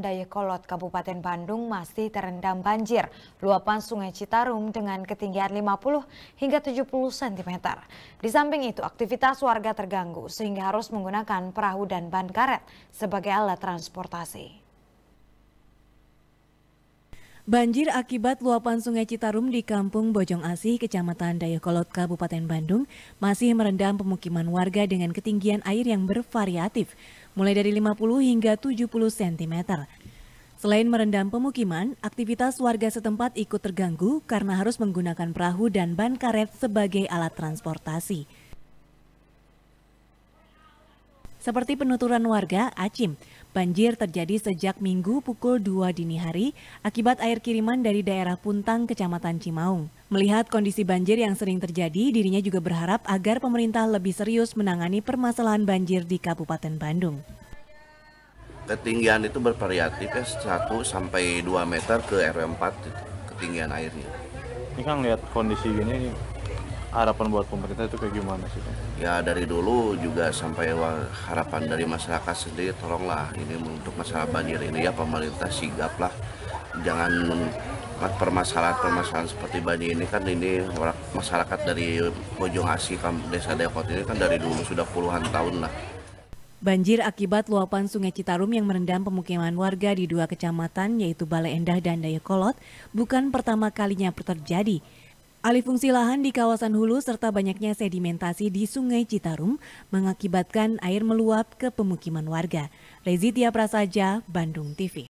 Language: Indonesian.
Dayakolot, Kabupaten Bandung masih terendam banjir. Luapan sungai Citarum dengan ketinggian 50 hingga 70 cm. Di samping itu, aktivitas warga terganggu sehingga harus menggunakan perahu dan ban karet sebagai alat transportasi. Banjir akibat luapan sungai Citarum di Kampung Bojong Asih, Kecamatan Dayakolot, Kabupaten Bandung, masih merendam pemukiman warga dengan ketinggian air yang bervariatif, mulai dari 50 hingga 70 cm. Selain merendam pemukiman, aktivitas warga setempat ikut terganggu karena harus menggunakan perahu dan ban karet sebagai alat transportasi. Seperti penuturan warga, Acim, Banjir terjadi sejak minggu pukul 2 dini hari akibat air kiriman dari daerah Puntang, Kecamatan Cimaung. Melihat kondisi banjir yang sering terjadi, dirinya juga berharap agar pemerintah lebih serius menangani permasalahan banjir di Kabupaten Bandung. Ketinggian itu bervariatif ya, 1 sampai 2 meter ke RW 4 ketinggian airnya. Ini kan lihat kondisi gini harapan buat pemerintah itu kayak gimana sih? Ya dari dulu juga sampai harapan dari masyarakat sendiri tolonglah ini untuk masalah banjir ini ya pemerintah sigaplah, jangan permasalahan-permasalahan seperti banjir ini kan ini masyarakat dari Bojong Asi desa Depot ini kan dari dulu sudah puluhan tahun lah. Banjir akibat luapan sungai Citarum yang merendam pemukiman warga di dua kecamatan yaitu Balai Endah dan Dayakolot bukan pertama kalinya terjadi. Alih fungsi lahan di kawasan hulu serta banyaknya sedimentasi di Sungai Citarum mengakibatkan air meluap ke pemukiman warga. Rezitia Prasaja, Bandung TV.